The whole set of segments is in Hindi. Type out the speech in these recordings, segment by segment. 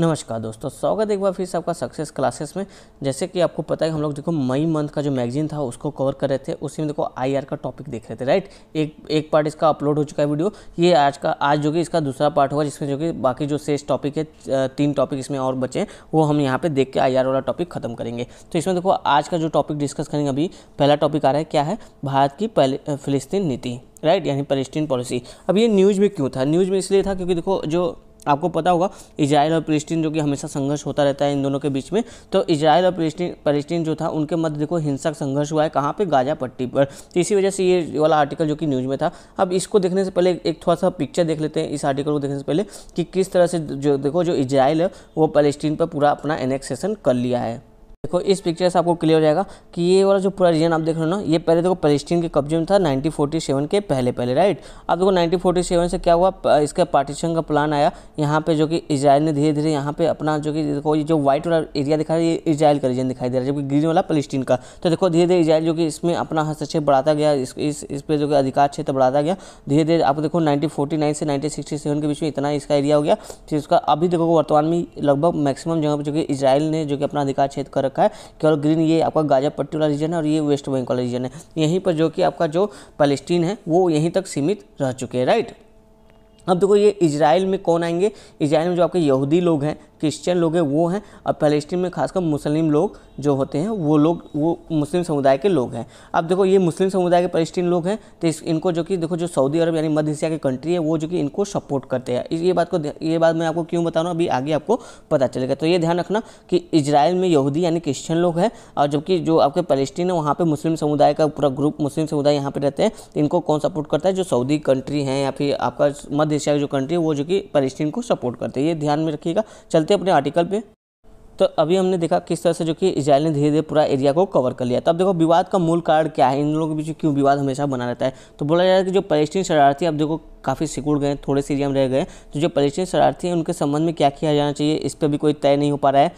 नमस्कार दोस्तों स्वागत एक बार फिर से आपका सक्सेस क्लासेस में जैसे कि आपको पता है हम लोग देखो मई मंथ का जो मैगजीन था उसको कवर कर रहे थे उसी में देखो आईआर का टॉपिक देख रहे थे राइट एक एक पार्ट इसका अपलोड हो चुका है वीडियो ये आज का आज जो कि इसका दूसरा पार्ट होगा जिसमें जो कि बाकी जो शेष टॉपिक है तीन टॉपिक इसमें और बचे हैं वो हम यहाँ पर देख के आई वाला टॉपिक खत्म करेंगे तो इसमें देखो आज का जो टॉपिक डिस्कस करेंगे अभी पहला टॉपिक आ रहा है क्या है भारत की फिलिस्तीन नीति राइट यानी फलिस्तीन पॉलिसी अब ये न्यूज़ में क्यों था न्यूज़ में इसलिए था क्योंकि देखो जो आपको पता होगा इसराइल और फिलिस्तीन जो कि हमेशा संघर्ष होता रहता है इन दोनों के बीच में तो इसराइल और फिलिस्तीन जो था उनके मध्य देखो हिंसक संघर्ष हुआ है कहाँ पर गाजा पट्टी पर तो इसी वजह से ये वाला आर्टिकल जो कि न्यूज़ में था अब इसको देखने से पहले एक थोड़ा सा पिक्चर देख लेते हैं इस आर्टिकल को देखने से पहले कि किस तरह से जो देखो जो इसराइल है वो फलस्तीन पर पूरा अपना एनेक्सेशन कर लिया है देखो इस पिक्चर से आपको क्लियर हो जाएगा कि ये वाला जो पूरा रीजन आप देख रहे हो ना ये पहले देखो पैलेस्टीन के कब्जे में था 1947 के पहले पहले राइट अब देखो 1947 से क्या हुआ इसका पार्टीशन का प्लान आया यहाँ पे जो कि इसराइल ने धीरे धीरे यहाँ पे अपना जो कि देखो ये जो व्हाइट वाला एरिया दिखा रहा है ये इसराइल का रीजन दिखाई दे रहा है जबकि ग्रीन वाला पलिस्टीन का तो देखो धीरे धीरे इसराइल जो कि इसमें अपना हस्तक्षेप बढ़ाता गया इस इस, इस पर जो कि अधिकार क्षेत्र बढ़ाता गया धीरे धीरे आपको देखो नाइनटीन से नाइनटीन के बीच में इतना इसका एरिया हो गया फिर उसका अभी देखो वर्तमान में लगभग मैक्सिमम जगह पर जो कि इसराइल ने जो कि अपना अधिकार क्षेत्र कर रखा है केवल ग्रीन ये आपका गाजा पट्टी वाला रीजन है और ये वेस्ट बैंक वाला रीजन है यहीं पर जो कि आपका जो पैलेस्टीन है वो यहीं तक सीमित रह चुके हैं राइट अब देखो ये इसराइल में कौन आएंगे इसराइल में जो आपके यहूदी लोग हैं क्रिश्चियन लोग हैं वो हैं और फलस्तीन में खासकर मुस्लिम लोग जो होते हैं वो लोग वो मुस्लिम समुदाय के लोग हैं अब देखो ये मुस्लिम समुदाय के फलस्तीन लोग हैं तो इस इनको जो कि देखो जो सऊदी अरब यानी मध्य एशिया की कंट्री है वो जो कि इनको सपोर्ट करते हैं इस ये बात को ये बात मैं आपको क्यों बता रहा हूँ अभी आगे आपको पता चलेगा तो ये ध्यान रखना कि इसराइल में यहूदी यानी क्रिश्चियन लोग हैं और जबकि जो आपके फलस्तीन है वहाँ पर मुस्लिम समुदाय का पूरा ग्रुप मुस्लिम समुदाय यहाँ पर रहते हैं तो इनको कौन सपोर्ट करता है जो सऊदी कंट्री है या फिर आपका मध्य एशिया की जो कंट्री है वो जो कि फलस्तीन को सपोर्ट करते हैं ये ध्यान में रखिएगा चलते चलते हैं अपने आर्टिकल पे तो अभी हमने देखा किस तरह से जो कि इसराइल ने धीरे धीरे पूरा एरिया को कवर कर लिया तब तो देखो विवाद का मूल कारण क्या है इन लोगों के बीच क्यों विवाद हमेशा बना रहता है तो बोला जाता है कि जो पैलेस्टीन शरारती अब देखो काफ़ी सिकुड़ गए थोड़े से एरिया में रह गए तो जो पैलेस्टीन शरारती हैं उनके संबंध में क्या किया जाना चाहिए इस पर भी कोई तय नहीं हो पा रहा है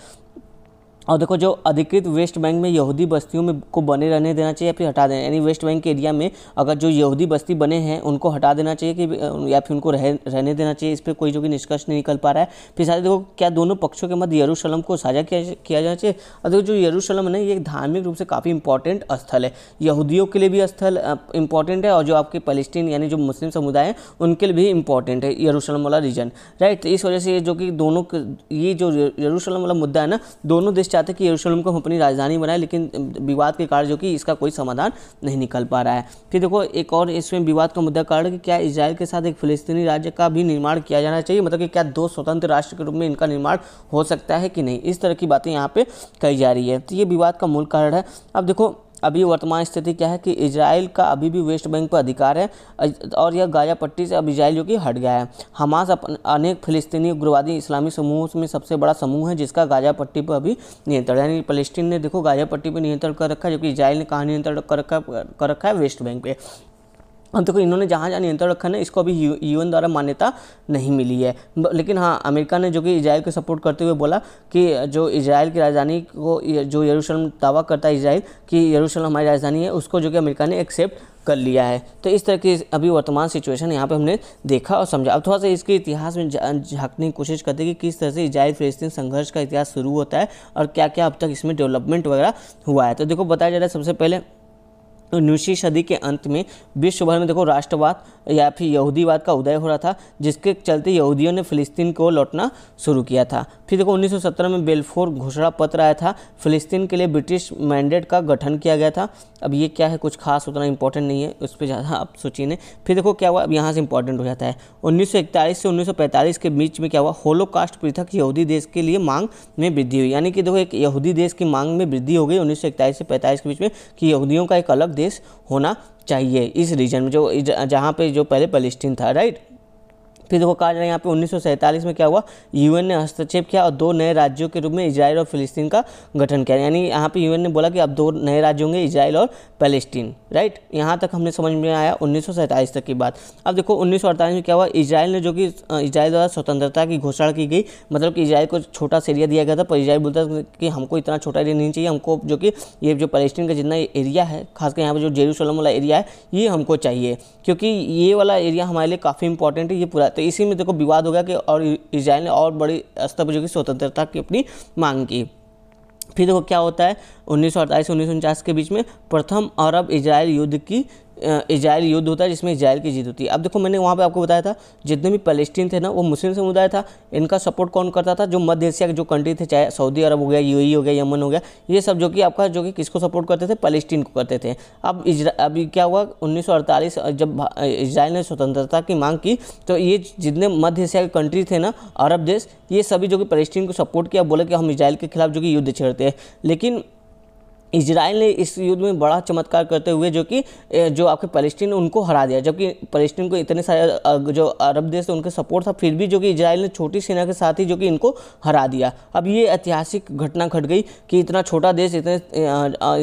और देखो जो अधिकृत वेस्ट बैंक में यहूदी बस्तियों में को बने रहने देना चाहिए या फिर हटा देना यानी वेस्ट बैंक के एरिया में अगर जो यहूदी बस्ती बने हैं उनको हटा देना चाहिए कि या फिर उनको रह रहने देना चाहिए इस पर कोई जो कि निष्कर्ष नहीं निकल पा रहा है फिर साथ देखो क्या दोनों पक्षों के मध्य यरूशलम को साझा किया किया जाना चाहिए और देखो जो यरूशलम है ना ये धार्मिक रूप से काफ़ी इंपॉर्टेंट स्थल है यहूदियों के लिए भी स्थल इंपॉर्टेंट है और जो आपके पैलेस्टीन यानी जो मुस्लिम समुदाय है उनके लिए भी इंपॉर्टेंट है यरूशलम वाला रीजन राइट तो इस वजह से जो कि दोनों ये जो यरूशलम वाला मुद्दा है ना दोनों देश चाहते कि यरूशलम को हम अपनी राजधानी बनाए लेकिन विवाद के कारण जो कि इसका कोई समाधान नहीं निकल पा रहा है फिर देखो एक और इसमें विवाद का मुद्दा कारण कि क्या इसराइल के साथ एक फिलिस्तीनी राज्य का भी निर्माण किया जाना चाहिए मतलब कि क्या दो स्वतंत्र राष्ट्र के रूप में इनका निर्माण हो सकता है कि नहीं इस तरह की बातें यहाँ पर कही जा रही है तो ये विवाद का मूल कारण है अब देखो अभी वर्तमान स्थिति क्या है कि इसराइल का अभी भी वेस्ट बैंक पर अधिकार है और यह गाजा पट्टी से अब इसराइल की हट गया है हमास अनेक फिलिस्तीनी उग्रवादी इस्लामी समूह में सबसे बड़ा समूह है जिसका गाजा पट्टी पर अभी नियंत्रण यानी फलस्तीन ने देखो गाजा पट्टी पर नियंत्रण कर रखा है जबकि इसराइल ने कहाँ नियंत्रण कर रखा कर रखा है वेस्ट बैंक पर अब हाँ, देखो तो इन्होंने जहाँ जहाँ नियंत्रण रखा है इसको अभी यूएन द्वारा मान्यता नहीं मिली है लेकिन हाँ अमेरिका ने जो कि इसराइल को सपोर्ट करते हुए बोला कि जो इसराइल की राजधानी को जो यरूशलम दावा करता है इसराइल कि यरूशलम हमारी राजधानी है उसको जो कि अमेरिका ने एक्सेप्ट कर लिया है तो इस तरह की अभी वर्तमान सिचुएशन यहाँ पे हमने देखा और समझा अब थोड़ा सा इसके इतिहास में झांकने की कोशिश करते हैं कि किस तरह से इजराइल फिलिस्तीन संघर्ष का इतिहास शुरू होता है और क्या क्या अब तक इसमें डेवलपमेंट वगैरह हुआ है तो देखो बताया जा रहा है सबसे पहले उन्नीसवीं तो सदी के अंत में विश्व भर में देखो राष्ट्रवाद या फिर यहूदीवाद का उदय हो रहा था जिसके चलते यहूदियों ने फिलिस्तीन को लौटना शुरू किया था फिर देखो 1917 में बेलफोर घोषणा पत्र आया था फिलिस्तीन के लिए ब्रिटिश मैंडेट का गठन किया गया था अब ये क्या है कुछ खास उतना इंपॉर्टेंट नहीं है उस पर ज़्यादा आप सोचिए नहीं फिर देखो क्या हुआ अब यहाँ से इंपॉर्टेंट हो जाता है उन्नीस से उन्नीस के बीच में क्या हुआ होलोकास्ट पृथक यहूदी देश के लिए मांग में वृद्धि हुई यानी कि देखो एक यहूदी देश की मांग में वृद्धि हो गई उन्नीस से पैंतालीस के बीच में कि यहूदियों का एक अलग देश होना चाहिए इस रीजन में जो जहाँ पे जो पहले पलिस्टीन था राइट फिर देखो कहा जा रहा है यहाँ पे उन्नीस में क्या हुआ यूएन ने हस्तक्षेप किया और दो नए राज्यों के रूप में इसराइल और फिलिस्तीन का गठन किया यानी यहाँ पे यूएन ने बोला कि अब दो नए राज्य होंगे इसराइल और पैलेस्टीन राइट यहाँ तक हमने समझ में आया उन्नीस तक की बात अब देखो उन्नीस में क्या हुआ इसराइल ने जो कि इसराइल द्वारा स्वतंत्रता की घोषणा की गई मतलब कि इसराइल को छोटा सा एरिया दिया गया था पर इसराइल बोलता था कि हमको इतना छोटा एरिया नहीं चाहिए हमको जो कि ये जो पैलेस्टीन का जितना एरिया है खासकर यहाँ पर जो जेरूसलम वाला एरिया है ये हमको चाहिए क्योंकि ये वाला एरिया हमारे लिए काफ़ी इंपॉर्टेंट है ये पूरा तो इसी में देखो विवाद हो गया कि और इसराइल ने और बड़ी स्तर स्वतंत्रता की अपनी मांग की फिर देखो क्या होता है उन्नीस सौ अड़तालीस उन्नीस के बीच में प्रथम अरब इसराइल युद्ध की इसराइल युद्ध होता है जिसमें इसराइल की जीत होती है अब देखो मैंने वहाँ पे आपको बताया था जितने भी पैलेस्टीन थे ना वो मुस्लिम समुदाय था इनका सपोर्ट कौन करता था जो मध्य एशिया के जो कंट्री थे चाहे सऊदी अरब हो गया यू हो गया यमन हो गया ये सब जो कि आपका जो कि किसको सपोर्ट करते थे पैलेस्टीन को करते थे अब अभी क्या हुआ उन्नीस जब इसराइल ने स्वतंत्रता की मांग की तो ये जितने मध्य एशिया के कंट्री थे ना अरब देश ये सभी जो कि पैलेस्टीन को सपोर्ट किया बोला कि हम इसराइल के खिलाफ जो कि युद्ध छेड़ते हैं लेकिन इसराइल ने इस युद्ध में बड़ा चमत्कार करते हुए जो कि जो आपके पैलेस्टीन उनको हरा दिया जबकि पैलेस्टीन को इतने सारे जो अरब देश थे उनके सपोर्ट था फिर भी जो कि इसराइल ने छोटी सेना के साथ ही जो कि इनको हरा दिया अब ये ऐतिहासिक घटना घट गई कि इतना छोटा देश इतने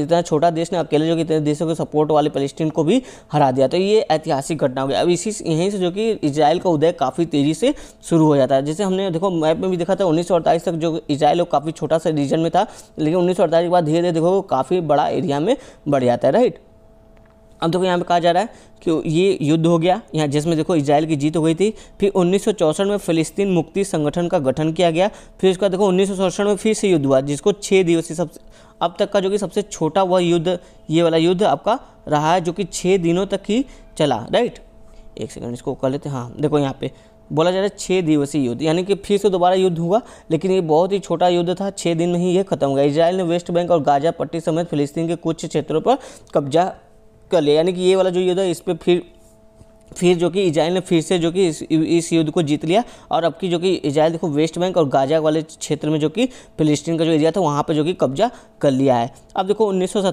इतना छोटा देश ने अकेले जो कि इतने देशों के सपोर्ट वाले पैलेस्टीन को भी हरा दिया तो ये ऐतिहासिक घटना हो गई अब इसी यहीं से जो कि इसराइल का उदय काफ़ी तेज़ी से शुरू हो जाता है जैसे हमने देखो मैप में भी देखा था उन्नीस तक जो इसराइल काफ़ी छोटा सा रीजन में था लेकिन उन्नीस के बाद धीरे धीरे देखो काफ़ी बड़ा एरिया में बढ़ जाता है राइट अब देखो यहाँ पे कहा जा रहा है कि ये युद्ध हो गया यहाँ जिसमें देखो इसराइल की जीत हो गई थी फिर उन्नीस में फ़िलिस्तीन मुक्ति संगठन का गठन किया गया फिर इसका देखो उन्नीस में फिर से युद्ध हुआ जिसको छः दिवसीय सबसे अब तक का जो कि सबसे छोटा वह युद्ध ये वाला युद्ध आपका रहा है जो कि छः दिनों तक ही चला राइट एक सेकंड इसको कर लेते हैं हाँ देखो यहाँ पे बोला जा रहा है छः दिवसीय युद्ध यानी कि फिर से दोबारा युद्ध हुआ लेकिन ये बहुत ही छोटा युद्ध था छः दिन में ही ये खत्म हुआ इसराइल ने वेस्ट बैंक और गाजा पट्टी समेत फिलिस्तीन के कुछ क्षेत्रों पर कब्जा कर लिया यानी कि ये वाला जो युद्ध है इस पर फिर फिर जो कि इजराइल ने फिर से जो कि इस, इस युद्ध को जीत लिया और अब की जो कि इजराइल देखो वेस्ट बैंक और गाजा वाले क्षेत्र में जो कि फिलिस्तीन का जो एरिया था वहाँ पर जो कि कब्जा कर लिया है अब देखो उन्नीस और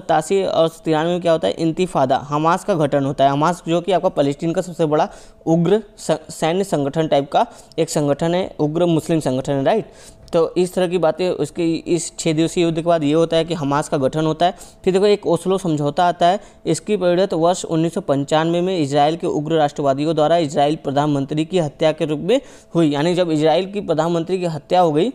तिरानवे में क्या होता है इंतिफादा हमास का गठन होता है हमास जो कि आपका फलस्तीन का सबसे बड़ा उग्र सैन्य संगठन टाइप का एक संगठन है उग्र मुस्लिम संगठन है राइट तो इस तरह की बातें उसके इस छः दिवसीय युद्ध के बाद ये होता है कि हमास का गठन होता है फिर देखो एक ओस्लो समझौता आता है इसकी परिणत वर्ष उन्नीस में, में इसराइल के उग्र राष्ट्रवादियों द्वारा इसराइल प्रधानमंत्री की हत्या के रूप में हुई यानी जब इसराइल की प्रधानमंत्री की हत्या हो गई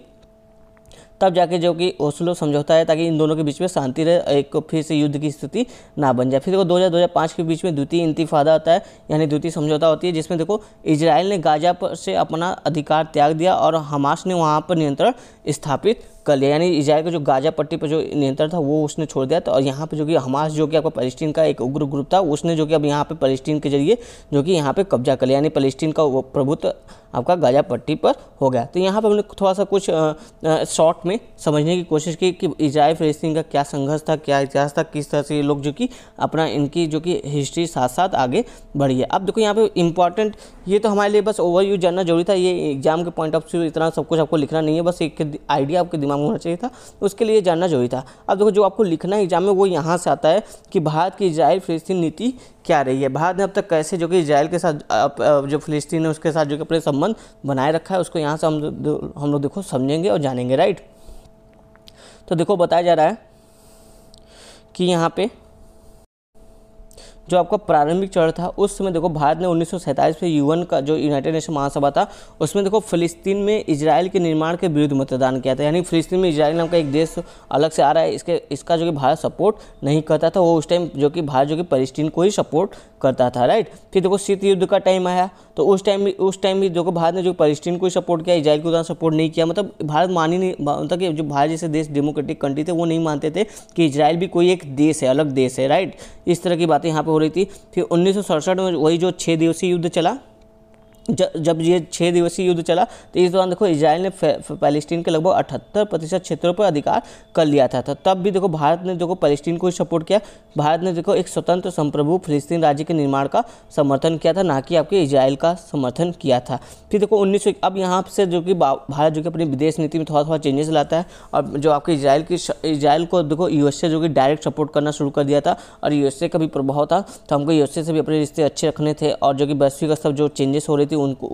तब जाके जो कि ओस्लो समझौता है ताकि इन दोनों के बीच में शांति रहे एक फिर से युद्ध की स्थिति ना बन जाए फिर देखो दो हज़ार के बीच में द्वितीय इंतफादा होता है यानी द्वितीय समझौता होती है जिसमें देखो इसराइल ने गाजा पर से अपना अधिकार त्याग दिया और हमास ने वहाँ पर नियंत्रण स्थापित कर लिया यानी इसराइल का जो गाजा पट्टी पर जो नियंत्रण था वो उसने छोड़ दिया था और यहाँ पे जो कि हमास जो कि आपका पलस्टीन का एक उग्र ग्रुप था उसने जो कि अब यहाँ पे पलस्टीन के जरिए जो कि यहाँ पे कब्जा कर लिया यानी पलस्टीन का प्रभुत्व आपका गाजा पट्टी पर हो गया तो यहाँ पर हमने थोड़ा सा कुछ शॉर्ट में समझने की कोशिश की कि इसराइल फलस्तीन का क्या संघर्ष था क्या इतिहास था किस तरह से ये लोग जो कि अपना इनकी जो कि हिस्ट्री साथ साथ आगे बढ़ी है अब देखो यहाँ पे इंपॉर्टेंट ये तो हमारे लिए बस ओवरव्यू जानना जरूरी था ये एग्जाम के पॉइंट ऑफ व्यू इतना सब कुछ आपको लिखना नहीं है बस एक आइडिया आपके दिमाग काम होना चाहिए था तो उसके लिए जानना जरूरी था अब देखो जो आपको लिखना है एग्जाम में वो यहाँ से आता है कि भारत की इजराइल फिलिस्तीन नीति क्या रही है भारत ने अब तक कैसे जो कि इसराइल के साथ जो फिलिस्तीन है उसके साथ जो कि अपने संबंध बनाए रखा है उसको यहाँ से हम हम लोग देखो समझेंगे और जानेंगे राइट तो देखो बताया जा रहा है कि यहाँ पे जो आपका प्रारंभिक चरण था उस समय देखो भारत ने उन्नीस में यूएन का जो यूनाइटेड नेशन महासभा था उसमें देखो फिलिस्तीन में इसराइल के निर्माण के विरुद्ध मतदान किया था यानी फिलिस्तीन में इसराइल नाम का एक देश अलग से आ रहा है इसके इसका जो कि भारत सपोर्ट नहीं करता था वो उस टाइम जो कि भारत जो कि पैलेस्टीन को ही सपोर्ट करता था राइट फिर देखो शीत युद्ध का टाइम आया तो उस टाइम भी उस टाइम भी जो कि भारत ने जो पलस्टीन को सपोर्ट किया इजराइल को उतना सपोर्ट नहीं किया मतलब भारत मान ही नहीं मतलब कि जो भारत जैसे देश डेमोक्रेटिक कंट्री थे वो नहीं मानते थे कि इजराइल भी कोई एक देश है अलग देश है राइट इस तरह की बातें यहाँ पर हो रही थी फिर उन्नीस में वही जो छः दिवसीय युद्ध चला जब ये छः दिवसीय युद्ध चला तो इस दौरान देखो इसराइल ने पैलेस्टीन के लगभग अठहत्तर प्रतिशत क्षेत्रों पर अधिकार कर लिया था तो तब भी देखो भारत ने देखो पैलेस्टीन को सपोर्ट किया भारत ने देखो एक स्वतंत्र संप्रभु फिलिस्तीन राज्य के निर्माण का समर्थन किया था ना कि आपके इसराइल का समर्थन किया था फिर देखो उन्नीस अब यहाँ से जो कि भारत जो कि अपनी विदेश नीति में थोड़ा थोड़ा चेंजेस लाता है और जो आपके इसराइल की इसराइल को देखो यूएसए जो कि डायरेक्ट सपोर्ट करना शुरू कर दिया था और यूएसए का भी प्रभाव था तो हमको यूएसए से भी अपने रिश्ते अच्छे रखने थे और जो कि वैश्विक स्तर जो चेंजेस हो रही थी उनको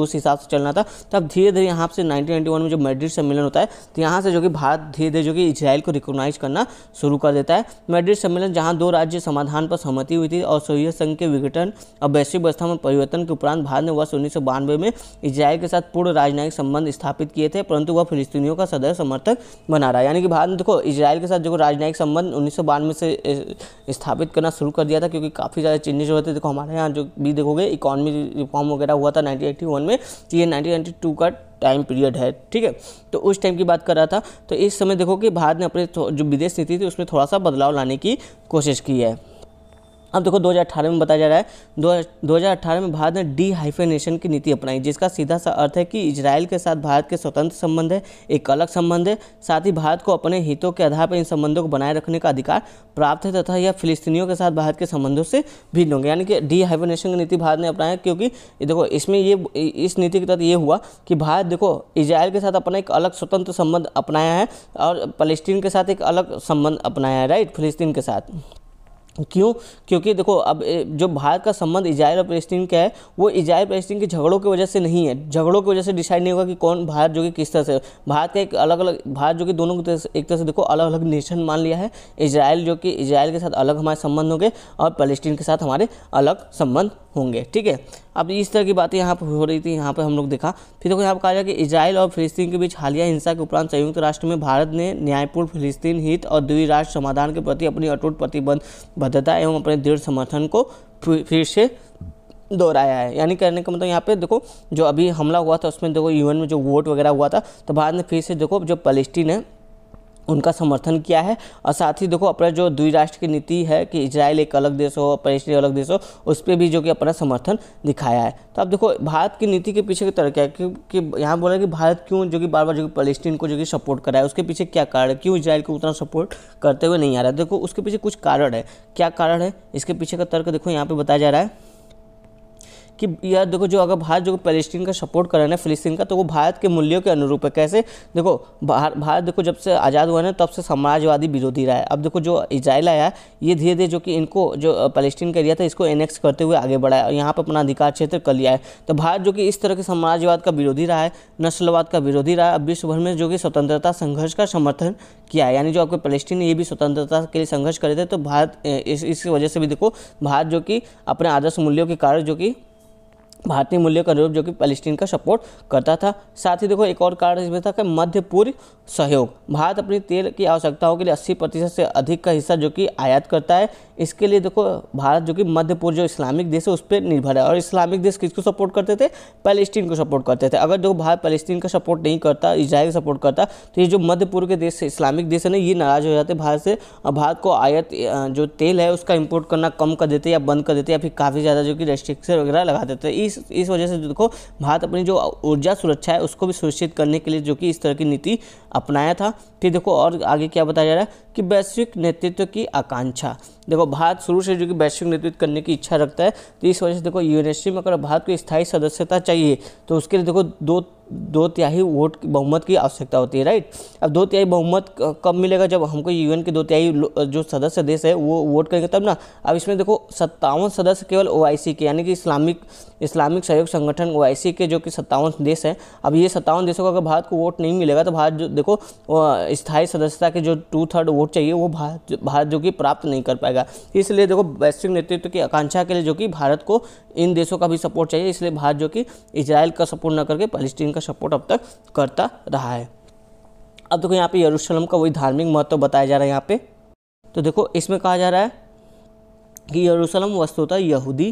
उस हिसाब से चलना था तब धीरे धीरे यहाँ से नाइनटीन में जो मेड्रिड सम्मेलन होता है तो यहाँ से जो कि भारत धीरे धीरे जो कि इसराइल को रिकोगनाइज करना शुरू कर देता है मेड्रिड सम्मेलन जहाँ दो राज्य समाधान पर सहमति हुई थी और सोवियत संघ के विघटन और वैश्विक व्यवस्था में परिवर्तन के उपरांत भारत ने वर्ष उन्नीस में इसराइल के साथ पूर्ण राजनयिक संबंध स्थापित किए थे परंतु वह फिलिस्तीनियों का सदैव समर्थक बना रहा है यानी कि भारत ने देखो इसराइल के साथ जो राजनयिक संबंध उन्नीस से स्थापित करना शुरू कर दिया था क्योंकि काफ़ी ज़्यादा चेंजेस हुए थे देखो हमारे यहाँ जो भी देखोगे इकोनॉमी रिफॉर्म वगैरह हुआ था नाइनटीन में तो ये नाइनटीन का टाइम पीरियड है ठीक है तो उस टाइम की बात कर रहा था तो इस समय देखो कि भारत ने अपने जो विदेश नीति थी उसमें थोड़ा सा बदलाव लाने की कोशिश की है अब देखो 2018 में बताया जा रहा है दो 2018 में भारत ने डी हाइफेनेशन की नीति अपनाई जिसका सीधा सा अर्थ है कि इसराइल के साथ भारत के स्वतंत्र संबंध है एक अलग संबंध है साथ ही भारत को अपने हितों के आधार पर इन संबंधों को बनाए रखने का अधिकार प्राप्त है तथा यह फिलिस्तीनियों के साथ भारत के संबंधों से भिन्न होंगे यानी कि डी हाइफेनेशन की नीति भारत ने अपनाया क्योंकि देखो इसमें ये इस नीति के तहत ये हुआ कि भारत देखो इसराइल के साथ अपना एक अलग स्वतंत्र संबंध अपनाया है और फलिस्तीन के साथ एक अलग संबंध अपनाया है राइट फिलिस्तीन के साथ क्यों क्योंकि देखो अब जो भारत का संबंध इजराइल और फलस्तीन का है वो इजराइल फलस्तीन के झगड़ों की वजह से नहीं है झगड़ों की वजह से डिसाइड नहीं होगा कि कौन भारत जो कि किस तरह से भारत का एक अलग अलग भारत जो कि दोनों की एक तरह से देखो अलग अलग नेशन मान लिया है इजराइल जो कि इजराइल के साथ अलग हमारे संबंध होंगे और फलस्तीन के साथ हमारे अलग संबंध होंगे ठीक है अब इस तरह की बातें यहाँ पर हो रही थी यहाँ पर हम लोग देखा फिर देखो यहाँ पर कहा जाए कि इसराइल और फिलिस्तीन के बीच हालिया हिंसा के उपरांत संयुक्त राष्ट्र में भारत ने न्यायपूर्ण फिलिस्तीन हित और द्विराष्ट्र समाधान के प्रति अपनी अटूट प्रतिबद्धता एवं अपने दृढ़ समर्थन को फिर से दोहराया है यानी करने का मतलब यहाँ पे देखो जो अभी हमला हुआ था उसमें देखो यूएन में जो वोट वगैरह हुआ था तो भारत ने फिर से देखो जो पलिस्टीन है उनका समर्थन किया है और साथ ही देखो अपना जो द्वि राष्ट्र की नीति है कि इसराइल एक अलग देश हो और पैलेस्टीन अलग देश हो उस पर भी जो कि अपना समर्थन दिखाया है तो अब देखो भारत की नीति के पीछे की तरह क्या है क्योंकि यहाँ बोला कि भारत क्यों जो कि बार बार जो कि पैलेस्टीन को जो कि सपोर्ट कर रहा है उसके पीछे क्या कारण है क्यों इसराइल को उतना सपोर्ट करते हुए नहीं आ रहा है देखो उसके पीछे कुछ कारण है क्या कारण है इसके पीछे का तर्क देखो यहाँ पर बताया जा रहा है कि यह देखो जो अगर भारत जो पैलेस्टीन का सपोर्ट कर रहे हैं फिलिस्तीन का तो वो भारत के मूल्यों के अनुरूप है कैसे देखो भारत भारत देखो जब से आज़ाद हुआ ना तब से समाजवादी विरोधी रहा है अब देखो जो इसराइल आया ये धीरे धीरे जो कि इनको जो पैलेस्टीन का एरिया था इसको एनेक्स करते हुए आगे बढ़ाया और यहाँ पर अपना अधिकार क्षेत्र कर लिया है तो भारत जो कि इस तरह के समाजवाद का विरोधी रहा है नस्लवाद का विरोधी रहा है अब विश्वभर में जो कि स्वतंत्रता संघर्ष का समर्थन किया है यानी जो आपके पैलेस्टीन ये भी स्वतंत्रता के लिए संघर्ष करे थे तो भारत इस वजह से भी देखो भारत जो कि अपने आदर्श मूल्यों के कारण जो कि भारतीय मूल्य का अनुरूप जो कि पैलेस्टीन का सपोर्ट करता था साथ ही देखो एक और कारण इसमें था कि मध्य पूर्व सहयोग भारत अपनी तेल की आवश्यकताओं के लिए 80 प्रतिशत से अधिक का हिस्सा जो कि आयात करता है इसके लिए देखो भारत जो कि मध्य पूर्व जो इस्लामिक देश है उस पर निर्भर है और इस्लामिक देश किसको सपोर्ट करते थे पैलेस्टीन को सपोर्ट करते थे अगर देखो भारत पैलेस्टीन का सपोर्ट नहीं करता इसराइल का सपोर्ट करता तो ये जो मध्य पूर्व के देश इस्लामिक देश है ना ये नाराज़ हो जाते भारत से और भारत को आयात जो तेल है उसका इम्पोर्ट करना कम कर देते या बंद कर देते या फिर काफ़ी ज़्यादा जो कि रेस्ट्रिक्शन वगैरह लगा देते इस इस इस वजह से देखो भारत अपनी जो ऊर्जा सुरक्षा है उसको भी सुनिश्चित करने के लिए जो कि इस तरह की नीति अपनाया था फिर देखो और आगे क्या बताया जा रहा है कि वैश्विक नेतृत्व की आकांक्षा देखो भारत शुरू से जो कि वैश्विक नेतृत्व करने की इच्छा रखता है तो इस वजह से देखो यूएनएससी में अगर भारत को स्थायी सदस्यता चाहिए तो उसके लिए देखो दो दो त्याई वोट बहुमत की आवश्यकता होती है राइट अब दो त्याई बहुमत कब मिलेगा जब हमको यूएन के दो त्याई जो सदस्य देश है वो वोट करेंगे तब ना अब इसमें देखो सत्तावन सदस्य केवल ओ के यानी कि इस्लामिक इस्लामिक सहयोग संगठन ओ के जो कि सत्तावन देश हैं अब ये सत्तावन देशों का अगर भारत को वोट नहीं मिलेगा तो भारत जो देखो स्थायी सदस्यता के जो टू थर्ड वोट चाहिए वो भारत भारत जो कि प्राप्त नहीं कर पाएगा जाएगा इसलिए देखो वैश्विक नेतृत्व की आकांक्षा के लिए जो कि भारत को इन देशों का भी सपोर्ट चाहिए इसलिए भारत जो कि इसराइल का सपोर्ट न करके पैलेस्टीन का सपोर्ट अब तक करता रहा है अब देखो यहाँ पे यरूशलम का वही धार्मिक महत्व बताया जा रहा है यहाँ पे तो देखो इसमें कहा जा रहा है कि यरूशलम वस्तुतः यहूदी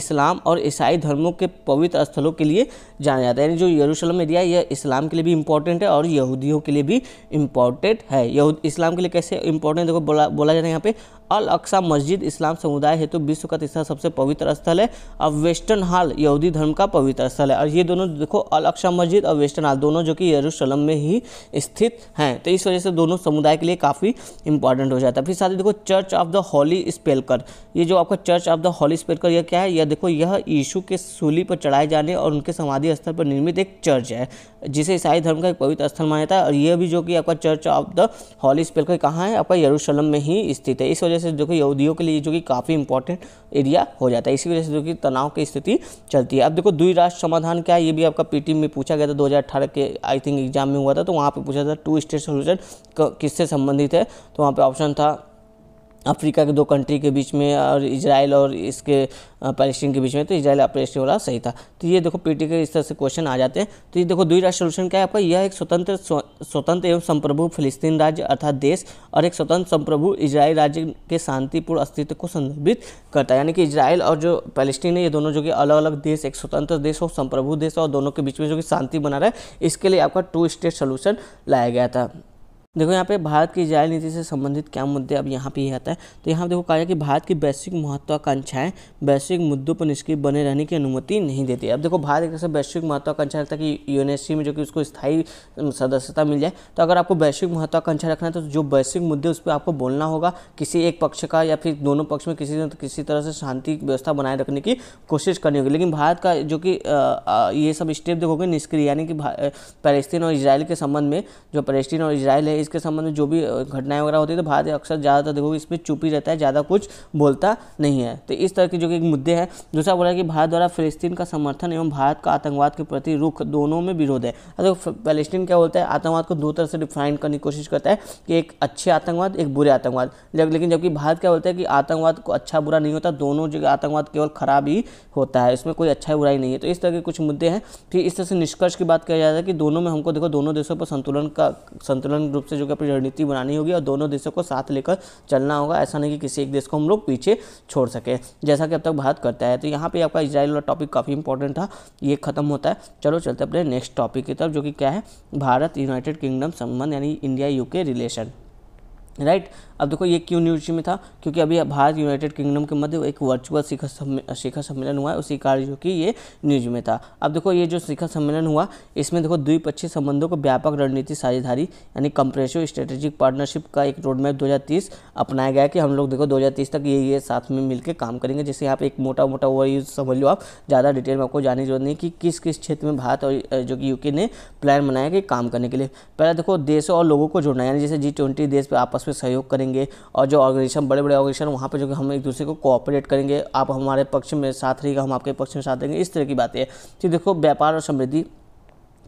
इस्लाम और ईसाई धर्मों के पवित्र स्थलों के लिए जाना जाता है यानी जो यरूशलम एरिया है यह इस्लाम के लिए भी इम्पोर्टेंट है और यहूदियों के लिए भी इम्पोर्टेंट है यहूद इस्लाम के लिए कैसे इम्पोर्टेंट देखो बोला बोला जा रहा है यहाँ पे अल अक्सा मस्जिद इस्लाम समुदाय हेतु तो विश्व का तीसरा सबसे पवित्र स्थल है अब वेस्टर्न हाल यहूदी धर्म का पवित्र स्थल है और ये दोनों देखो अल अक्सा मस्जिद और वेस्टर्न हाल दोनों जो कि यरूशलम में ही स्थित हैं तो इस वजह से दोनों समुदाय के लिए काफ़ी इंपॉर्टेंट हो जाता है फिर साथ ही देखो church of the holy sepulchre ये जो आपका church of the holy sepulchre यह क्या है यह देखो यह यीशु के सूली पर चढ़ाए जाने और उनके समाधि स्थल पर निर्मित एक चर्च है जिसे ईसाई धर्म का एक पवित्र स्थल माना जाता है और यह भी जो कि आपका church of the holy sepulchre कहाँ है आपका यरूशलम में ही स्थित है इस वजह से जो कि यहूदियों के लिए जो कि काफ़ी इंपॉर्टेंट एरिया हो जाता है इसी वजह से जो कि तनाव की स्थिति चलती है अब देखो दुई राष्ट्र समाधान क्या है ये भी आपका पीटी में पूछा गया था दो के आई थिंक एग्जाम में हुआ था तो वहाँ पर पूछा था टू स्टेट सोल्यूशन किससे संबंधित है तो वहाँ पर ऑप्शन था अफ्रीका के दो कंट्री के बीच में और इसराइल और इसके पैलेस्टीन के बीच में तो इसराइल और पैलेस्टीन वाला सही था तो ये देखो पीटी के इस तरह से क्वेश्चन आ जाते हैं तो ये देखो द्विराष्ट्र सोल्यूशन क्या है आपका यह एक स्वतंत्र स्वतंत्र एवं संप्रभु फिलिस्तीन राज्य अर्थात देश और एक स्वतंत्र संप्रभु इसराइल राज्य के शांतिपूर्ण अस्तित्व को संदर्भित करता है यानी कि इसराइल और जो पैलेस्टीन है ये दोनों जो कि अलग अलग देश एक स्वतंत्र देश हो संप्रभु देश और दोनों के बीच में जो कि शांति बना रहा है इसके लिए आपका टू स्टेट सोल्यूशन लाया गया था देखो यहाँ पे भारत की इजराइल नीति से संबंधित क्या मुद्दे अब यहाँ पे ही आता है तो यहाँ देखो कहा गया कि भारत की वैश्विक महत्वाकांक्षाएं वैश्विक मुद्दों पर निष्क्रिय बने रहने की अनुमति नहीं देती अब देखो भारत एक वैश्विक महत्वाकांक्षा रखता है कि यूएनएससी में जो कि उसको स्थायी सदस्यता मिल जाए तो अगर आपको वैश्विक महत्वाकांक्षा रखना है तो जो वैश्विक मुद्दे उस पर आपको बोलना होगा किसी एक पक्ष का या फिर दोनों पक्ष में किसी किसी तरह से शांति व्यवस्था बनाए रखने की कोशिश करनी होगी लेकिन भारत का जो कि ये सब स्टेप देखोगे निष्क्रिय यानी कि पैलेस्तीन और इसराइल के संबंध में जो पैलेस्तीन और इसराइल है इसके संबंध में जो भी घटनाएं वगैरह होती है तो भारत अक्सर ज़्यादातर देखोगे इसमें चुप ही रहता है ज़्यादा कुछ बोलता नहीं है तो इस तरह के जो कि मुद्दे हैं दूसरा बोला कि भारत द्वारा फिलिस्तीन का समर्थन एवं भारत का आतंकवाद के प्रति रुख दोनों में विरोध है तो फिलिस्तीन क्या बोलता है आतंकवाद को दो तरह से डिफाइन करने की कोशिश करता है कि एक अच्छे आतंकवाद एक बुरे आतंकवाद लेकिन जबकि भारत क्या बोलता है कि आतंकवाद को अच्छा बुरा नहीं होता दोनों जगह आतंकवाद केवल खराब ही होता है इसमें कोई अच्छा बुराई नहीं है तो इस तरह के कुछ मुद्दे हैं फिर इस तरह से निष्कर्ष की बात किया जाता है कि दोनों में हमको देखो दोनों देशों पर संतुलन का संतुलन रूप से जो कि अपनी रणनीति बनानी होगी और दोनों देशों को साथ लेकर चलना होगा ऐसा नहीं कि किसी एक देश को हम लोग पीछे छोड़ सकें जैसा कि अब तक भारत करता है तो यहाँ पर आपका इसराइल वाला टॉपिक काफ़ी इंपॉर्टेंट था ये खत्म होता है चलो चलते अपने नेक्स्ट टॉपिक की तरफ जो कि क्या है भारत यूनाइटेड किंगडम संबंध यानी इंडिया यूके रिलेशन राइट अब देखो ये क्यों न्यूज में था क्योंकि अभी भारत यूनाइटेड किंगडम के मध्य एक वर्चुअल शिखर सम्मेलन शिखर सम्मेलन हुआ उसी कार्य जो कि ये न्यूज में था अब देखो ये जो शिखर सम्मेलन हुआ इसमें देखो द्विपक्षीय संबंधों को व्यापक रणनीति साझेदारी यानी कंप्रेसिव स्ट्रेटेजिक पार्टनरशिप का एक रोडमैप दो अपनाया गया कि हम लोग देखो दो तक ये ये साथ में मिलकर काम करेंगे जैसे यहाँ एक मोटा मोटा वो समझ लो आप ज़्यादा डिटेल में आपको जाने की जरूरत नहीं कि किस किस क्षेत्र में भारत और जो कि यूके ने प्लान बनाया कि काम करने के लिए पहले देखो देशों और लोगों को जोड़ना यानी जैसे जी देश पर आपस आपस में सहयोग करेंगे और जो ऑर्गेनाइजेशन बड़े बड़े ऑर्गेनाइजेशन वहाँ पर जो कि हम एक दूसरे को कोऑपरेट करेंगे आप हमारे पक्ष में साथ रहेगा हम आपके पक्ष में साथ देंगे इस तरह की बातें तो देखो व्यापार और समृद्धि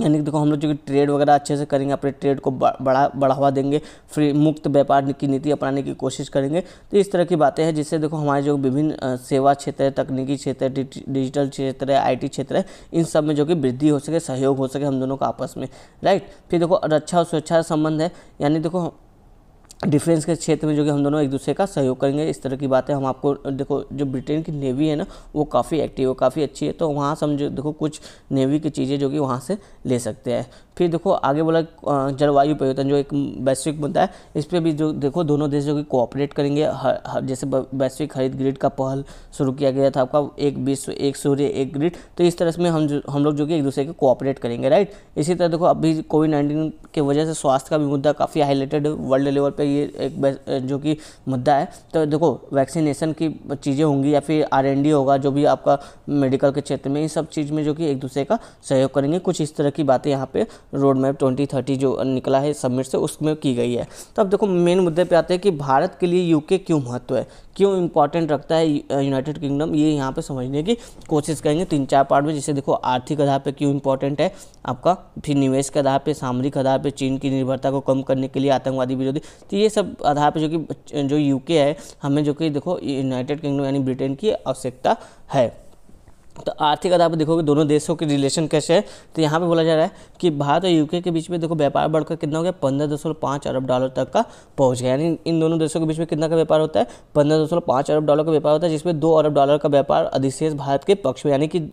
यानी कि देखो हम लोग जो कि ट्रेड वगैरह अच्छे से करेंगे अपने ट्रेड को बड़ा बढ़ावा देंगे फ्री मुक्त व्यापार की नीति अपनाने की कोशिश करेंगे तो इस तरह की बातें हैं जिससे देखो हमारे जो विभिन्न सेवा क्षेत्र है तकनीकी क्षेत्र डिजिटल क्षेत्र है आईटी क्षेत्र है इन सब में जो कि वृद्धि हो सके सहयोग हो सके हम दोनों का आपस में राइट फिर देखो रक्षा अच्छा और सुरक्षा संबंध है यानी देखो डिफेंस के क्षेत्र में जो कि हम दोनों एक दूसरे का सहयोग करेंगे इस तरह की बातें हम आपको देखो जो ब्रिटेन की नेवी है ना वो काफ़ी एक्टिव है काफ़ी अच्छी है तो वहाँ से हम जो देखो कुछ नेवी की चीज़ें जो कि वहाँ से ले सकते हैं फिर देखो आगे बोला जलवायु परिवर्तन जो एक वैश्विक मुद्दा है इस पर भी जो देखो दोनों देश जो कि कोऑपरेट करेंगे हर, हर, जैसे वैश्विक हरित ग्रिड का पहल शुरू किया गया था आपका एक विश्व एक सूर्य एक ग्रिड तो इस तरह से हम जो हम लोग जो कि एक दूसरे के कोऑपरेट करेंगे राइट इसी तरह देखो अभी कोविड नाइन्टीन के वजह से स्वास्थ्य का भी मुद्दा काफ़ी हाईलाइटेड वर्ल्ड लेवल पर लिए एक जो कि मुद्दा है तो देखो वैक्सीनेशन की चीज़ें होंगी या फिर आर होगा जो भी आपका मेडिकल के क्षेत्र में इन सब चीज़ में जो कि एक दूसरे का सहयोग करेंगे कुछ इस तरह की बातें यहाँ पे रोड मैप ट्वेंटी थर्टी जो निकला है सबमिट से उसमें की गई है तो अब देखो मेन मुद्दे पे आते हैं कि भारत के लिए यूके क्यों महत्व है क्यों इंपॉर्टेंट रखता है यूनाइटेड किंगडम ये यहाँ पे समझने की कोशिश करेंगे तीन चार पार्ट में जैसे देखो आर्थिक आधार पे क्यों इंपॉर्टेंट है आपका फिर निवेश के आधार पे सामरिक आधार पे चीन की निर्भरता को कम करने के लिए आतंकवादी विरोधी तो ये सब आधार पर जो कि जो यूके है हमें जो कि देखो यूनाइटेड किंगडम यानी ब्रिटेन की आवश्यकता है तो आर्थिक आधार पर देखोगे दोनों देशों के रिलेशन कैसे है तो यहाँ पे बोला जा रहा है कि भारत और यूके के बीच में देखो व्यापार बढ़कर कितना हो गया पंद्रह दशमलव पाँच अरब डॉलर तक का पहुँच गया यानी इन दोनों देशों के बीच में कितना का व्यापार होता है पंद्रह दशमलव पाँच अरब डॉलर का व्यापार होता है जिसमें दो अरब डॉलर का व्यापार अधिशेष भारत के पक्ष में यानी कि